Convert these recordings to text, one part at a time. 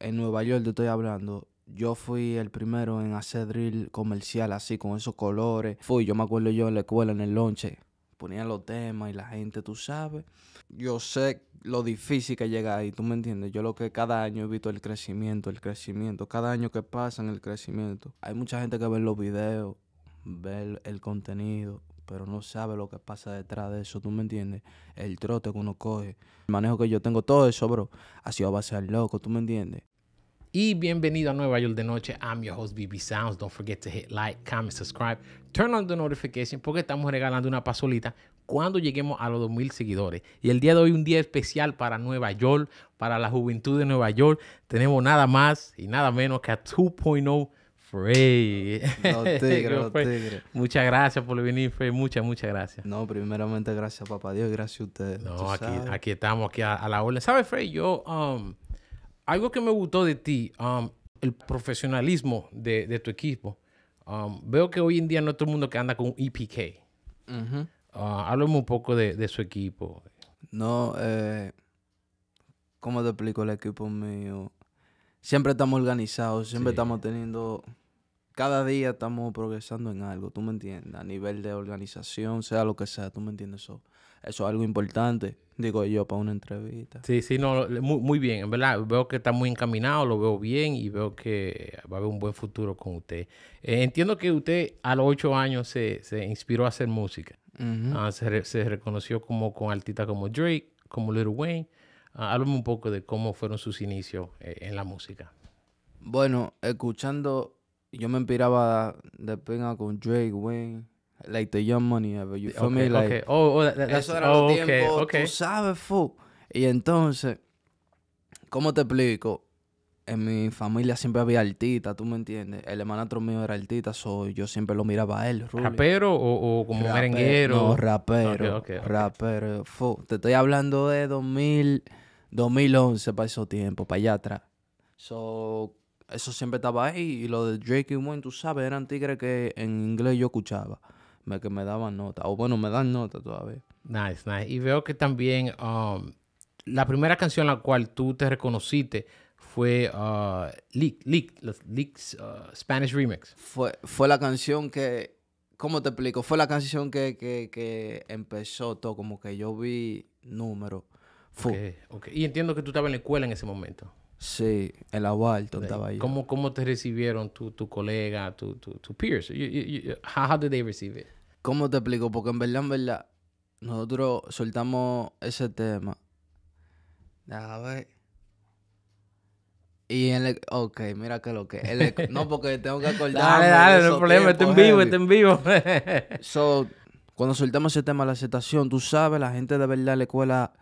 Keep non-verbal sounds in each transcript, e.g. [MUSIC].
en Nueva York te estoy hablando, yo fui el primero en hacer drill comercial así, con esos colores. Fui, yo me acuerdo yo en la escuela, en el lonche, ponían los temas y la gente, tú sabes. Yo sé lo difícil que llega ahí, tú me entiendes. Yo lo que cada año he visto el crecimiento, el crecimiento. Cada año que pasa en el crecimiento. Hay mucha gente que ve los videos, ve el contenido, pero no sabe lo que pasa detrás de eso, ¿tú me entiendes? El trote que uno coge, el manejo que yo tengo, todo eso, bro, ha sido a base loco, ¿tú me entiendes? y bienvenido a Nueva York de noche. I'm your host BB Sounds. Don't forget to hit like, comment, subscribe, turn on the notification porque estamos regalando una pasolita cuando lleguemos a los 2000 seguidores. Y el día de hoy un día especial para Nueva York, para la juventud de Nueva York. Tenemos nada más y nada menos que a 2.0 Frey. No, tigre, no, tigre. Muchas gracias por venir, Frey. Muchas, muchas gracias. No, primeramente, gracias, papá Dios, gracias a ustedes. No, aquí, estamos, aquí a, la orden. ¿Sabes, Frey? Yo, um, algo que me gustó de ti, um, el profesionalismo de, tu equipo. Um, veo que hoy en día no todo el mundo que anda con un e EPK. Uh, háblame un poco de, su equipo. No, eh, ¿cómo te explico el equipo mío? Siempre estamos organizados, siempre estamos teniendo... Cada día estamos progresando en algo, tú me entiendes, a nivel de organización, sea lo que sea, tú me entiendes eso. Eso es algo importante, digo yo, para una entrevista. Sí, sí, no, muy, muy bien, en verdad. Veo que está muy encaminado, lo veo bien y veo que va a haber un buen futuro con usted. Eh, entiendo que usted a los ocho años se, inspiró a hacer música. Ah, se, reconoció como con artistas como Drake, como Lil Wayne. Ah, háblame un poco de cómo fueron sus inicios eh, en la música. Bueno, escuchando, yo me inspiraba de pena con Drake, Wayne, like the young money ever. You feel me? Like, Oh, oh eso era oh, tú sabes, fu. Y entonces, ¿cómo te explico? En mi familia siempre había artistas, ¿tú me entiendes? El hermanatro mío era altita... soy yo siempre lo miraba a él. ¿Rapero o, como merenguero? No, rapero. Rapero. Fu. Te estoy hablando de 2000, 2011 para esos tiempos, para allá atrás. So, eso siempre estaba ahí. Y lo de Drake y Wayne, tú sabes, eran tigres que en inglés yo escuchaba me, que me daban nota. O bueno, me dan nota todavía. Nice, nice. Y veo que también um, la primera canción en la cual tú te reconociste fue uh, Leak, Leak, los Leaks uh, Spanish Remix. Fue, fue la canción que, ¿cómo te explico? Fue la canción que, que, que empezó todo, como que yo vi número. Fue. Y entiendo que tú estabas en la escuela en ese momento. Sí, el abuelo estaba ahí. ¿Cómo, ¿Cómo te recibieron tu, tu colega, tu, tu, peers? how, did they receive it? ¿Cómo te explico? Porque en verdad, en verdad, nosotros soltamos ese tema. A ver. Y en el... Ok, mira que lo que... [LAUGHS] no, porque tengo que acordarme dale, dale, no hay problema. Está en vivo, está en vivo. so, cuando soltamos ese tema, la aceptación, tú sabes, la gente de verdad de la escuela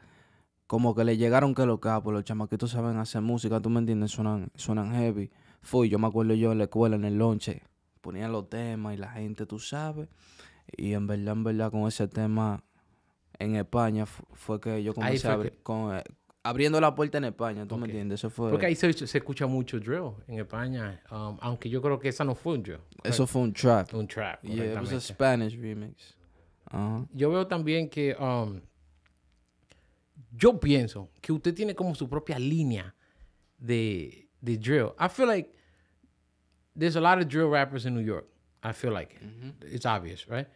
como que le llegaron que los capos, los chamaquitos saben hacer música, tú me entiendes, suenan, suenan heavy. Fui, yo me acuerdo yo en la escuela, en el lonche, ponían los temas y la gente, tú sabes. Y en verdad, en verdad, con ese tema en España fue que yo comencé con, eh, abriendo la puerta en España, tú me entiendes, eso fue... Porque ahí se, escucha mucho drill en España, um, aunque yo creo que esa no fue un drill. Eso fue un trap. Un trap, Y yeah, Spanish remix. Yo veo también que... Um, yo pienso que usted tiene como su propia línea de, de drill. I feel like there's a lot of drill rappers in New York. I feel like it's obvious, right?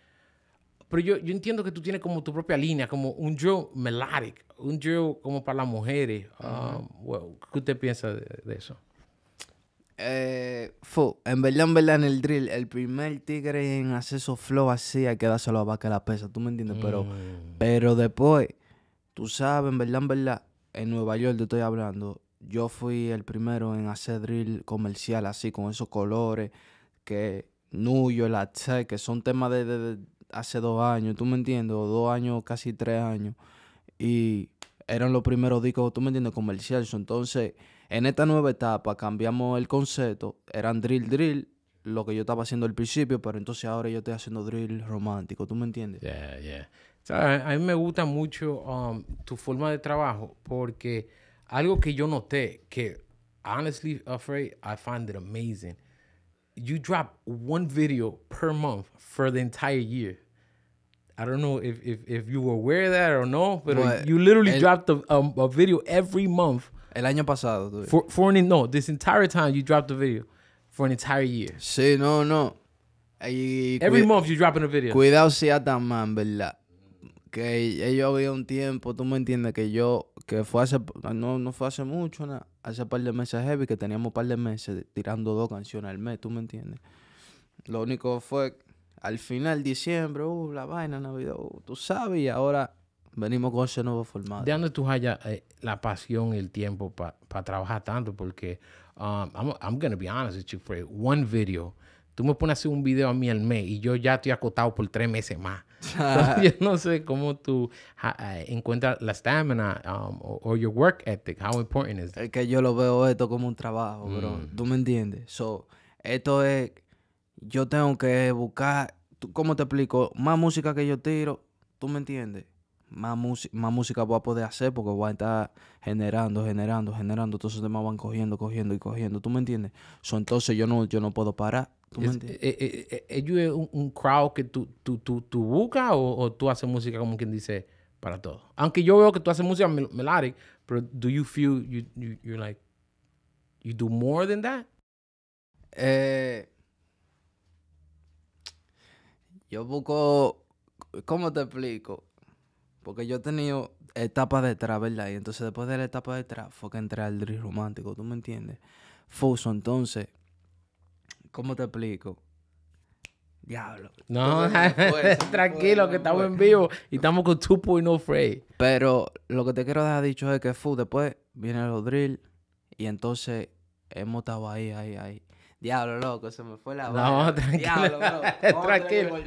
Pero yo, entiendo que tú tienes como tu propia línea, como un drill melodic, un drill como para las mujeres. Um, ¿Qué usted piensa de, eso? Eh, fue, en verdad, en en el drill, el primer tigre en hacer su flow así, hay que dárselo a vaca la pesa, tú me entiendes, pero, mm. pero después Tú sabes, en verdad, en verdad, en Nueva York te estoy hablando. Yo fui el primero en hacer drill comercial así, con esos colores, que Nuyo, yo la e, que son temas de, hace dos años, tú me entiendes, dos años, casi tres años. Y eran los primeros discos, tú me entiendes, comerciales. Entonces, en esta nueva etapa cambiamos el concepto, eran drill, drill, lo que yo estaba haciendo al principio, pero entonces ahora yo estoy haciendo drill romántico, ¿tú me entiendes? Yeah, yeah. A mí me gusta mucho um, tu forma de trabajo porque algo que yo noté que, honestly, afraid, I find it amazing. You drop one video per month for the entire year. I don't know if, if, if you were aware of that or no, but you literally dropped a, video every month. El año pasado. For, for an, no, this entire time you dropped a video for an entire year. Sí, no, no. Every month you dropping a video. Cuidado sea tan man, ¿verdad? que yo había un tiempo, tú me entiendes, que yo, que fue hace, no, fue hace mucho, hace hace par de meses heavy, que teníamos un par de meses tirando dos canciones al mes, tú me entiendes. Lo único fue al final, diciembre, uh, la vaina, Navidad, uh, tú sabes, y ahora venimos con ese nuevo formato. ¿De dónde tú hallas eh, la pasión y el tiempo para trabajar tanto? Porque, um, I'm, I'm gonna be honest with you, Fred, one video, tú me pones a hacer un video a mí al mes y yo ya estoy acotado por tres meses más. [LAUGHS] yo [LAUGHS] no sé cómo tú eh, encuentras la stamina um, o your work ethic. How important is that? Es que yo lo veo esto como un trabajo, bro. Mm. ¿Tú me entiendes? So, esto es... Yo tengo que buscar... ¿Cómo te explico? Más música que yo tiro, ¿tú me entiendes? más, música voy a poder hacer porque voy a estar generando, generando, generando. Todos esos temas van cogiendo, cogiendo y cogiendo. ¿Tú me entiendes? entonces yo no, yo no puedo parar. ¿Tú es, me es eh, eh, eh, un, crowd que tú, tú, tú, buscas o, tú haces música como quien dice para todo? Aunque yo veo que tú haces música mel pero do you feel you, you, you're like, you do more than that? yo busco, ¿cómo te explico? Porque yo he tenido etapas de ¿verdad? Y entonces después de la etapa de fue que entré al drill romántico, ¿tú me entiendes? Fuso, entonces, ¿cómo te explico? Diablo. No, [LAUGHS] tranquilo, que estamos en vivo y estamos con 2.0 y No Pero lo que te quiero dejar dicho es que Fu, después viene los drill y entonces hemos estado ahí, ahí, ahí. Diablo, loco, se me fue la No, [LAUGHS] tranquilo. [LAUGHS] tranquilo.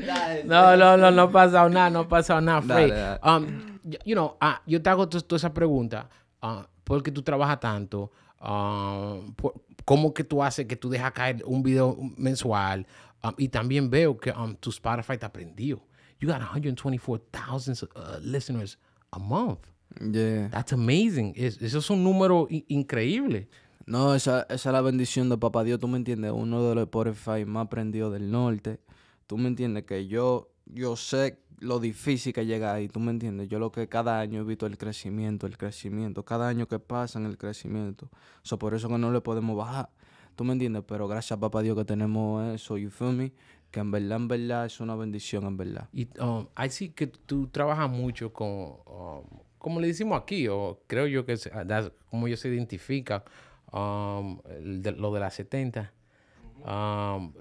No, no, no, no ha pasado nada, no ha pasado nada, Fred. Um, you know, uh, yo te hago toda esa pregunta. Ah, ¿Por qué tú trabajas tanto? Ah, ¿Cómo que tú haces que tú dejas caer un video mensual? Um, y también veo que um, tu Spotify te aprendió. You got 124,000 uh, listeners a month. Yeah. That's amazing. eso es un número increíble. No, esa, es la bendición de papá Dios, tú me entiendes, uno de los Spotify más aprendidos del norte. Tú me entiendes que yo, yo sé lo difícil que llega ahí, tú me entiendes. Yo lo que cada año he visto el crecimiento, el crecimiento, cada año que pasa en el crecimiento. So, por eso que no le podemos bajar, tú me entiendes. Pero gracias a papá Dios que tenemos eso, you feel me? Que en verdad, en verdad es una bendición, en verdad. Y um, ahí sí que tú trabajas mucho con, um, como le decimos aquí, o creo yo que ah, como yo se identifica, Um, lo de las 70. Um,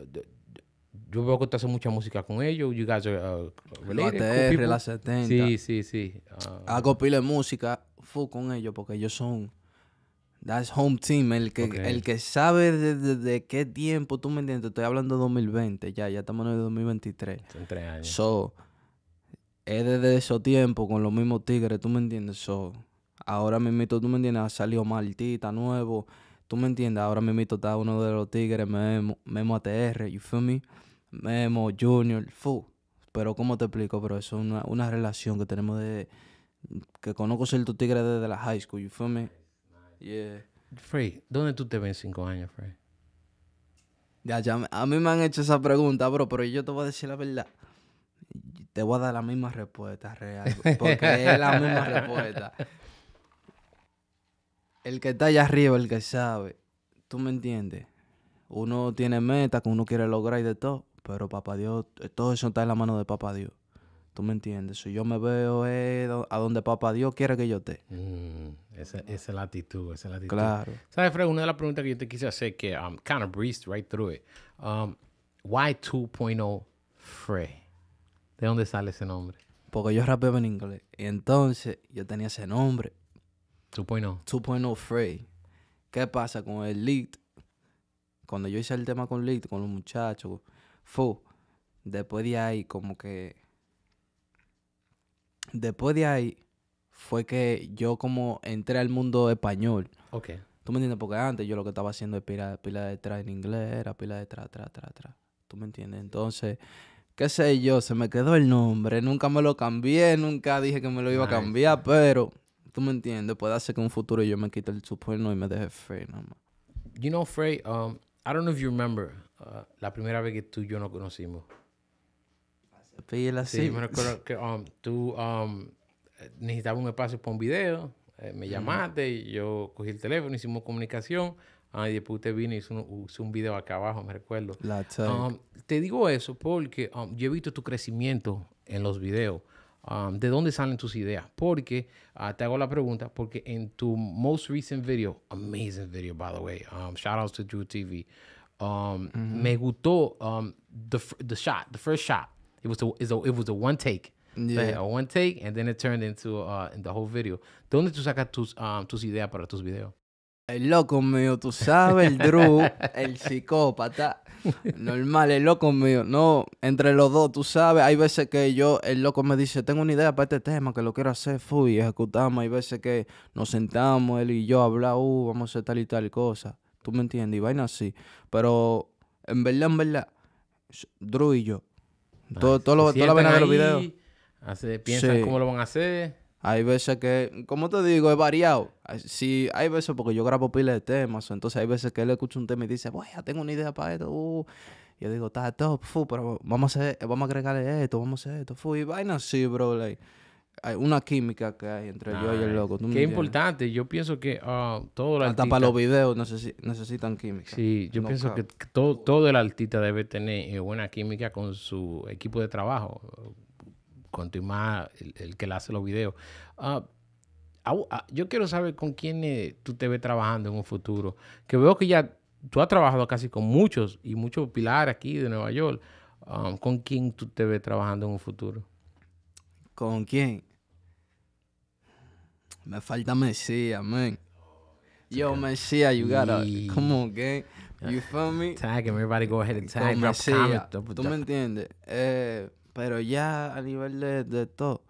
yo veo que usted hace mucha música con ellos. You guys uh, la 70. Sí, sí, sí. Uh, Hago pila música full con ellos porque ellos son... That's home team. El que, el que sabe desde qué tiempo, tú me entiendes. Estoy hablando de 2020 ya. Ya estamos en el 2023. Son So, es desde esos tiempos con los mismos tigres, tú me entiendes. So, ahora mismo, tú me entiendes, ha salido Martita nuevo. Tú me entiendes, ahora mismo está uno de los tigres, Memo, Memo ATR, you feel me? Memo, Junior, fu. Pero ¿cómo te explico? Pero eso es una, una relación que tenemos de... Que conozco tu tigre desde la high school, you feel me? Yeah. Frey, ¿dónde tú te ves en cinco años, free Ya, ya, a mí me han hecho esa pregunta, bro, pero yo te voy a decir la verdad. Te voy a dar la misma respuesta real, porque es la misma [LAUGHS] respuesta el que está allá arriba, el que sabe. ¿Tú me entiendes? Uno tiene metas que uno quiere lograr y de todo, pero papá Dios, eh, todo eso está en la mano de papá Dios. ¿Tú me entiendes? Si yo me veo eh, a donde papá Dios quiere que yo esté. Mm, esa, es la actitud, esa es la actitud. Claro. ¿Sabes, Fred? Una de las preguntas que yo te quise hacer que um, kind of breezed right through it. Um, why 2.0 Fred? ¿De dónde sale ese nombre? Porque yo rapeo en inglés. Y entonces yo tenía ese nombre. 2.0. 2.0 free. ¿Qué pasa con el lead? Cuando yo hice el tema con lead, con los muchachos, fue. Después de ahí, como que. Después de ahí, fue que yo como entré al mundo español. Ok. ¿Tú me entiendes? Porque antes yo lo que estaba haciendo es pila, de tra en inglés, era pila de tra, tra, tra, tra. ¿Tú me entiendes? Entonces, qué sé yo, se me quedó el nombre. Nunca me lo cambié, nunca dije que me lo iba a cambiar, pero tú me entiendes, puede hacer que un futuro yo me quite el supuesto y me deje Frey no You know, Frey, um, I don't know if you remember uh, la primera vez que tú y yo nos conocimos. Sí, me recuerdo que um, tú um, necesitabas un espacio para un video, eh, me llamaste, y yo cogí el teléfono, hicimos comunicación, uh, después usted vino y hizo un, video acá abajo, me recuerdo. Um, te digo eso porque yo he visto tu crecimiento en los videos. Um, ¿De dónde salen tus ideas? Porque ah, te hago la pregunta, porque en tu most recent video, amazing video, by the way, um, shout outs to Drew TV, um, mm-hmm. me gustó um, the, the shot, the first shot. It was a it was a one take. Yeah. a one take, and then it turned into uh, in the whole video. ¿De dónde tú sacas tus, um, tus ideas para tus videos? El loco mío, tú sabes, el Drew, el psicópata. Normal, el loco mío. No, entre los dos, tú sabes, hay veces que yo, el loco me dice, tengo una idea para este tema, que lo quiero hacer, fui, ejecutamos. Hay veces que nos sentamos, él y yo, hablamos, uh, vamos a hacer tal y tal cosa. Tú me entiendes, y vaina así. Pero, en verdad, en verdad, Drew y yo, todo, todo lo, los videos. piensan cómo lo van a hacer hay veces que, como te digo, Es variado. Si hay veces, porque yo grabo pila de temas, entonces hay veces que él escucha un tema y dice, ¡voy! ya tengo una idea para esto. Uh". Yo digo, está top, fu, pero vamos a, vamos a agregarle esto, vamos a hacer esto, fu. Y vaina sí, bro. hay una química que hay entre yo y el loco. Qué importante. Yo pienso que ah, todo el Hasta para los videos necesitan química. Sí, yo pienso que todo, todo el artista debe tener eh, buena química con su equipo de trabajo cuanto más el, que le hace los videos. Ah, ah, yo quiero saber con quién eh, tú te ves trabajando en un futuro. Que veo que ya tú has trabajado casi con muchos y muchos pilares aquí de Nueva York. Ah, ¿Con quién tú te ves trabajando en un futuro? ¿Con quién? Me falta Mesías, amén. Yo, Mesías, you gotta. Come on, gang. You feel me? Tag everybody, go ahead and tag. Tú me entiendes. Eh. Pero ya a nivel de, todo,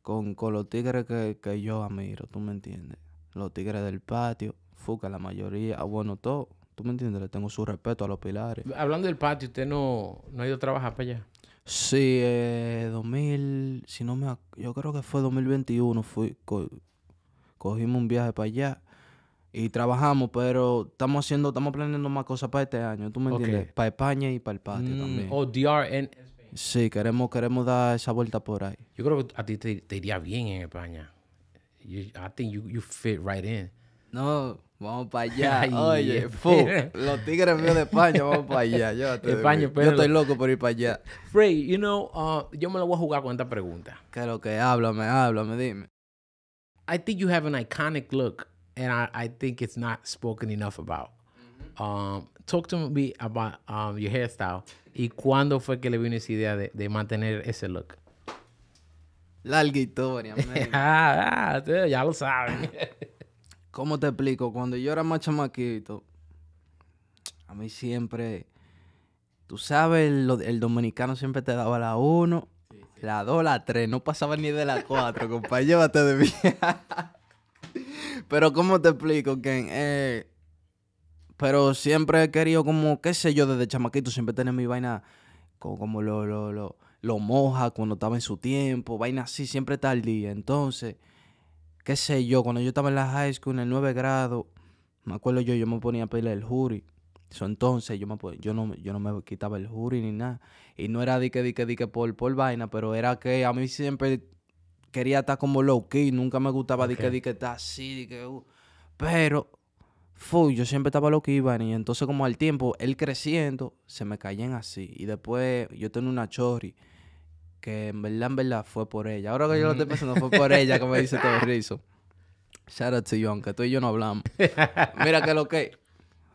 con, con, los tigres que, que, yo admiro, tú me entiendes. Los tigres del patio, Fuca, la mayoría, ah, bueno, todo. Tú me entiendes, le tengo su respeto a los pilares. Hablando del patio, ¿usted no, ha ido a trabajar para allá? Sí, eh, 2000, si no me yo creo que fue 2021, fui, cogimos un viaje para allá y trabajamos, pero estamos haciendo, estamos planeando más cosas para este año, ¿tú me entiendes? Para España y para el patio mm, también. Oh, Sí, queremos, queremos dar esa vuelta por ahí. Yo creo que a ti te, te iría bien en España. I think you, you fit right in. No, Vamos para allá. [LAUGHS] Oye, fu, [LAUGHS] los tigres míos de España, vamos para allá. Yo, te, yo estoy loco por ir para allá. Frey, you know, uh, yo me lo voy a jugar con esta pregunta. Que lo que? Háblame, háblame, dime. I think you have an iconic look, and I, I think it's not spoken enough about. um, talk to me about um, your hairstyle. ¿Y cuándo fue que le vino esa idea de, mantener ese look? Larga historia, [LAUGHS] ah, ah ya lo saben. ¿Cómo te explico? Cuando yo era más chamaquito, a mí siempre, tú sabes, el, dominicano siempre te daba la 1, la 2, la 3, no pasaba ni de la 4, [LAUGHS] compa, llévate de mí. [LAUGHS] Pero ¿cómo te explico, Ken? Eh, pero siempre he querido, como, qué sé yo, desde chamaquito, siempre tener mi vaina como, como lo, lo, lo, lo, moja cuando estaba en su tiempo, vaina así, siempre está día. Entonces, qué sé yo, cuando yo estaba en la high school, en el 9 grado, me acuerdo yo, yo me ponía a pedirle el jury. Eso entonces yo, me, yo, no, yo no me quitaba el jury ni nada. Y no era de que, di que, di que por, vaina, pero era que a mí siempre quería estar como low key. Nunca me gustaba di que, di que estar así. di que, uh. Pero Fui, yo siempre estaba lo que iba. y entonces como al tiempo, él creciendo, se me caían así. Y después yo tengo una chori que en verdad, en verdad fue por ella. Ahora que yo lo estoy mm. pensando, fue por ella que me dice todo [LAUGHS] rizo. Shout out to you, aunque tú y yo no hablamos. [LAUGHS] Mira que lo que...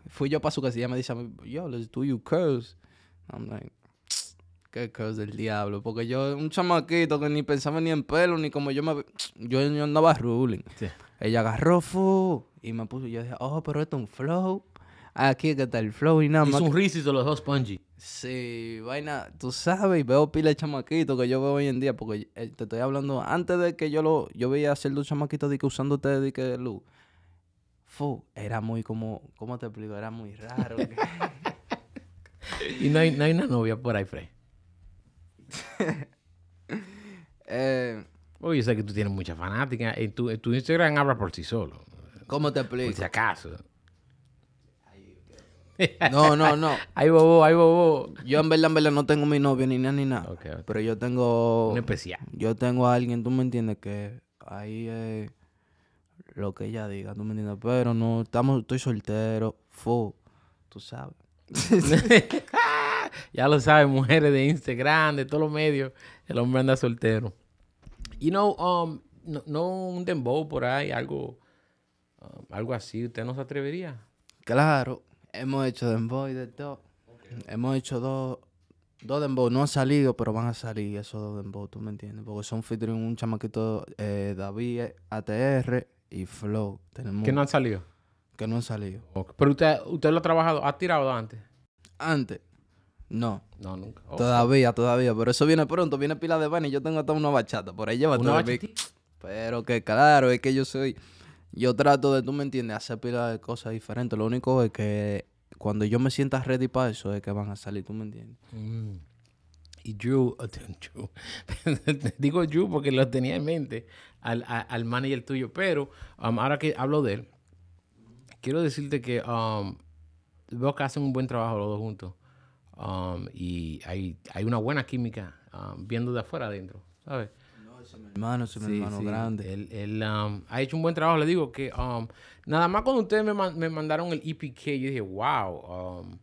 Fui yo para su casa y ella me dice a mí, yo, let's do you curse. I'm like, qué curse del diablo. Porque yo, un chamaquito que ni pensaba ni en pelo, ni como yo me... Yo, andaba ruling. Ella agarró, fu y me puso, yo dije, oh, pero esto es un flow. Aquí que está el flow y nada más. Es un risis de los dos Spongy. Sí, vaina, tú sabes, veo pila de chamaquitos que yo veo hoy en día, porque eh, te estoy hablando, antes de que yo lo, yo veía hacer dos chamaquitos de que usando ustedes de que luz. Fu, era muy como, ¿cómo te explico? Era muy raro. [LAUGHS] [LAUGHS] y no hay, una novia por ahí, Fred. [LAUGHS] Eh, Oye, sé que tú tienes mucha fanática. tu, tu Instagram habla por sí solo. ¿Cómo te explico? Por si acaso. No, no, no. Ay, bobo, ay, bobo. Yo en verdad, en verdad no tengo mi novio ni nada ni nada. Pero yo tengo. Un especial. Yo tengo a alguien, tú me entiendes, que ahí es lo que ella diga, tú me entiendes. Pero no, estamos, estoy soltero, fu, Tú sabes. [LAUGHS] ya lo saben, mujeres de Instagram, de todos los medios, el hombre anda soltero. You know, um, no, no un dembow por ahí, algo Ah, algo así, ¿usted no se atrevería? Claro, hemos hecho dembow y de todo. Hemos hecho dos dos dembow. No han salido, pero van a salir esos dos dembow, ¿tú me entiendes? Porque son featuring un chamaquito eh, David ATR y Flow. Tenemos ¿Que no han salido? Que no han salido. Pero usted, usted lo ha trabajado, ¿ha tirado antes? Antes. No. No, nunca. Todavía, todavía. Pero eso viene pronto. Viene pila de van y yo tengo hasta una bachata. Por ahí lleva Pero que claro, es que yo soy... Yo trato de, tú me entiendes, hacer pila de cosas diferentes. Lo único es que cuando yo me sienta ready para eso es que van a salir, tú me entiendes. Mm. Y yo [LAUGHS] digo yo porque lo tenía en mente al, al, manager tuyo, pero um, ahora que hablo de él, quiero decirte que um, veo que hacen un buen trabajo los dos juntos. Um, y hay, una buena química viendo de afuera adentro, ¿sabes? hermano, es hermano grande. Él, él um, ha hecho un buen trabajo. Le digo que um, nada más cuando ustedes me, me mandaron el EPK, yo dije, wow. Um,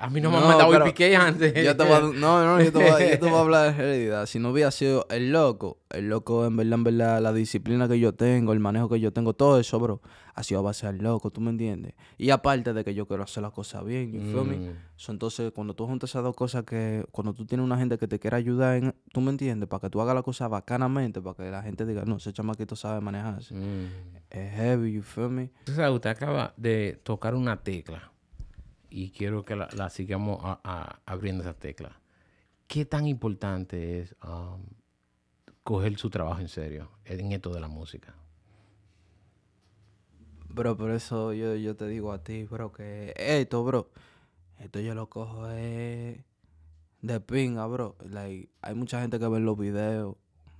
a mí no, me han mandado IPK antes. [LAUGHS] no, no, yo te, voy, a [LAUGHS] hablar de realidad. Si no hubiera sido el loco, el loco, en verdad, en verdad, la disciplina que yo tengo, el manejo que yo tengo, todo eso, bro, ha sido a base loco, ¿tú me entiendes? Y aparte de que yo quiero hacer las cosas bien, you feel me? entonces, cuando tú juntas esas dos cosas que, cuando tú tienes una gente que te quiere ayudar, en, ¿tú me entiendes? Para que tú hagas la cosa bacanamente, para que la gente diga, no, ese chamaquito sabe manejarse. Mm. Es heavy, you feel me? usted acaba de tocar una tecla y quiero que la, sigamos abriendo esa tecla. ¿Qué tan importante es um, coger su trabajo en serio en esto de la música? Bro, por eso yo, te digo a ti, bro, que esto, bro, esto yo lo cojo eh, de pinga, bro. hay mucha gente que ve los videos,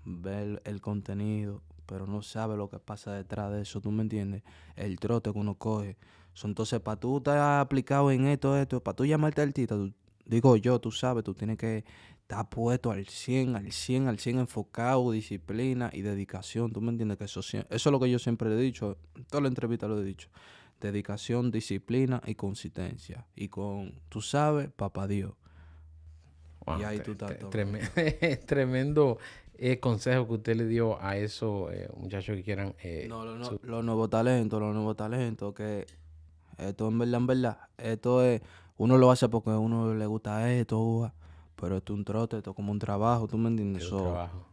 ve el contenido, pero no sabe lo que pasa detrás de eso, ¿tú me entiendes? El trote que uno coge entonces, para tú estar aplicado en esto, esto, para tú llamarte artista, digo yo, tú sabes, tú tienes que estar puesto al 100, al 100, al 100 enfocado, disciplina y dedicación. ¿Tú me entiendes? Que eso, eso es lo que yo siempre he dicho, en toda la entrevista lo he dicho. Dedicación, disciplina y consistencia. Y con, tú sabes, papá Dios. y ahí tú estás. [LAUGHS] Tremendo, tremendo eh, consejo que usted le dio a esos eh, muchachos que quieran. Eh, no, no, los nuevos talentos, los nuevos talentos que esto en verdad, en verdad, esto es, uno lo hace porque a uno le gusta esto, pero esto es un trote, esto es como un trabajo, ¿tú me entiendes? So, trabajo.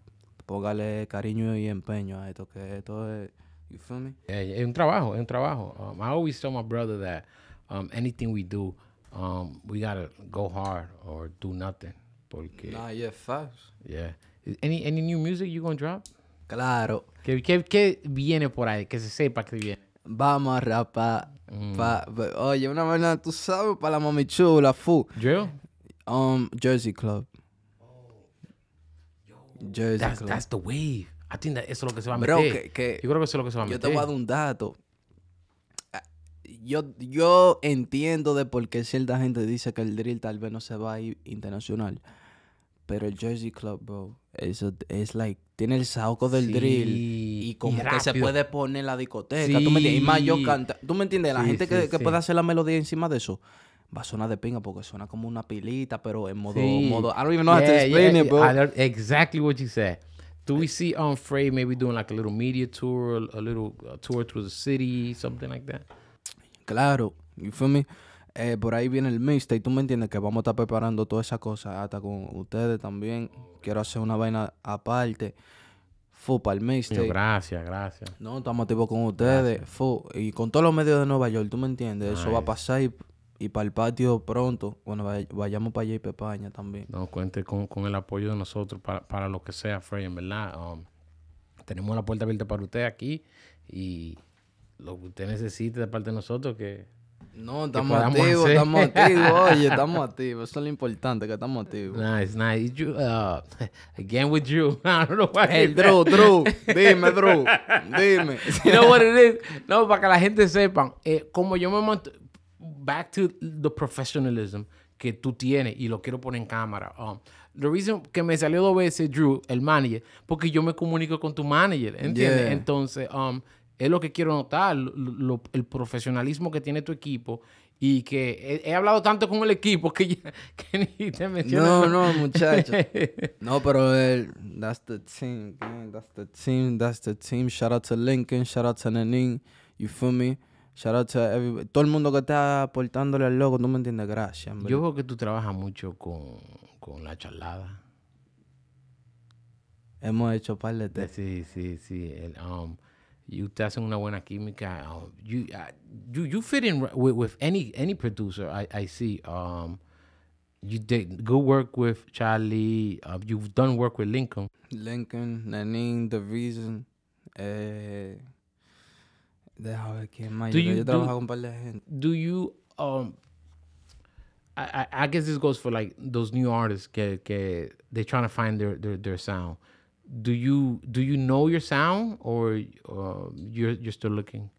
Póngale cariño y empeño a esto, que esto es, you feel me? es un trabajo, es un trabajo. Um, I always tell my brother that um, anything we do, um, we gotta go hard or do nothing. Porque, nah, yeah, facts. Yeah. Any, any new music you gonna drop? Claro. ¿Qué, qué, qué viene por ahí? Que se sepa que viene. Vamos rapa. Mm. Pa, oye, una vaina, tú sabes, para la mami chula, fu. ¿Drill? Um, Jersey Club. Jersey that's, Club. That's the wave. I think that eso es lo que se va a meter. yo creo que eso es lo que se va a meter. Yo te voy a dar un dato. Ah, yo, yo entiendo de por qué cierta gente dice que el drill tal vez no se va a ir internacional. Pero el Jersey Club, bro, es like tiene el saoco del drill y como que se puede poner la discoteca. ¿Tú me entiendes? Y más yo canta. ¿Tú me entiendes? La gente que, que puede hacer la melodía encima de eso va a sonar de pinga porque suena como una pilita, pero en modo. modo I don't even know how to explain it, bro. exactly what you said. Do we see on maybe doing like a little media tour, a little tour through the city, something like that? Claro. You feel me? Eh, por ahí viene el y tú me entiendes que vamos a estar preparando toda esa cosa hasta con ustedes también. Quiero hacer una vaina aparte. Fu para el mixtape. Gracias, gracias. No, estamos activos con ustedes. Fu, y con todos los medios de Nueva York, tú me entiendes. Eso va a pasar y, para el patio pronto. Bueno, vayamos para allá y Pepaña también. No, cuente con, el apoyo de nosotros para, lo que sea, Frey, en verdad. Um, tenemos la puerta abierta para usted aquí y lo que usted necesite de parte de nosotros que no, estamos activos, estamos [LAUGHS] activos, oye, estamos activos. Eso es lo importante, que estamos activos. Nice, nice. Uh, [LAUGHS] again with Drew. [LAUGHS] I don't know Drew, Drew, dime, Drew, dime. You know what it is? No, para que la gente sepan, eh, como yo me monto, back to the professionalism que tú tienes, y lo quiero poner en cámara. Um, the reason que me salió dos veces Drew, el manager, porque yo me comunico con tu manager, ¿entiendes? Entonces, um, es lo que quiero notar, el profesionalismo que tiene tu equipo y que he, hablado tanto con el equipo que, [LAUGHS] ni te menciono. No, no, muchachos. [LAUGHS] no, pero el, that's the team, man. That's the team, that's the team. Shout out to Lincoln, shout out to Nenin You feel me? Shout out to everybody. Todo el mundo que está aportándole al logo, No me entiendes, gracias. Hombre. Yo veo que tú trabajas mucho con, con la charlada. Hemos hecho par de eh, Sí, sí, sí. El, um, you usted hace una buena química. Um, you, uh, you you fit in with, with any any producer I, I see. Um, you did good work with Charlie. Uh, you've done work with Lincoln. Lincoln, Nanin, The Reason. Eh, deja ver quién más. Do you, yo trabajo con un par de gente. Do you um I, I, I guess this goes for like those new artists que, que they're trying to find their, their, their sound do you do you know your sound or uh, you're, you're, still looking?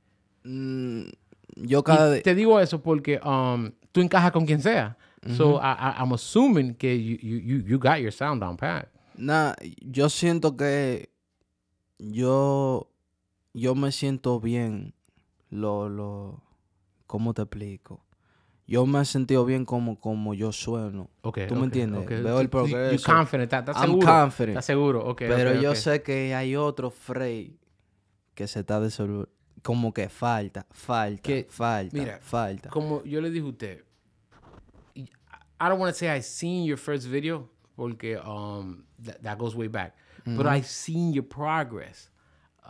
Mm, yo cada y te digo eso porque um, tú encajas con quien sea. Mm -hmm. So I, i am assuming que you, you, you got your sound on pat. Nah, yo siento que yo yo me siento bien. Lo, lo, ¿cómo te explico? yo me he sentido bien como, como yo sueno. ¿Tú me entiendes? Veo el progreso. You're confident. ¿Estás seguro? confident. ¿Estás seguro? Pero yo sé que hay otro Frey que se está desolviendo. Como que falta, falta, falta, mira, falta. Como yo le dije a usted, I don't want to say I've seen your first video, porque um, that, that goes way back. But I've seen your progress.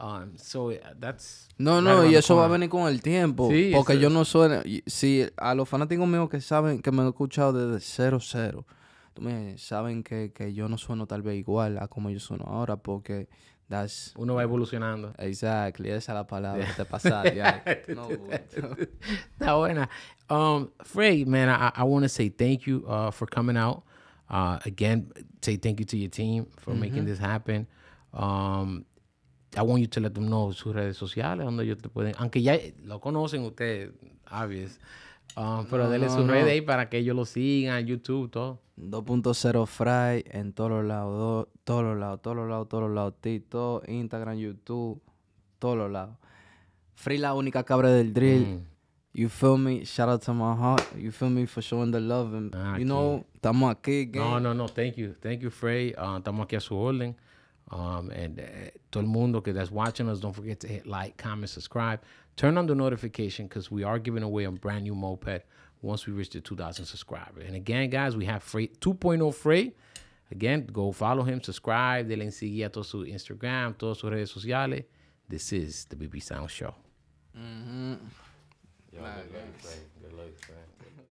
Um, so uh, that's no, no, y eso va a venir con el tiempo. Sí, porque yo no soy... Si a los fanáticos míos que saben, que me han escuchado desde cero, cero, saben que, que, yo no sueno tal vez igual a como yo sueno ahora, porque that's, uno va evolucionando. Exactly, esa es la palabra, te [LAUGHS] pasa. [LAUGHS] Está buena. Um, Frey, man, I, I want to say thank you uh, for coming out. Uh, again, say thank you to your team for making this happen. Um, I want you to let them know sus redes sociales, donde ellos te pueden. Aunque ya lo conocen ustedes, obvious. Um, pero denle no, sus ahí para que ellos lo sigan, YouTube, todo. 2.0 Fry en todos los lados, todos los lados, todos los lados, todos los lados, TikTok, Instagram, YouTube, todos los lados. Free la única cabra del drill. Mm. You feel me? Shout out to my heart. You feel me for showing the love. Ah, you know, estamos aquí. No, no, no. Thank you. Thank you, Frey. Ah, estamos aquí a su orden. Um, and uh, todo el mundo que that's watching us, don't forget to hit like, comment, subscribe, turn on the notification because we are giving away a brand new moped once we reach the 2,000 subscribers. And again, guys, we have freight 2.0 freight. Again, go follow him, subscribe, denle en seguir a todo su Instagram, todas sus redes sociales. This is the BB Sound Show. Mm-hmm. Yo, nice. good luck, Good luck,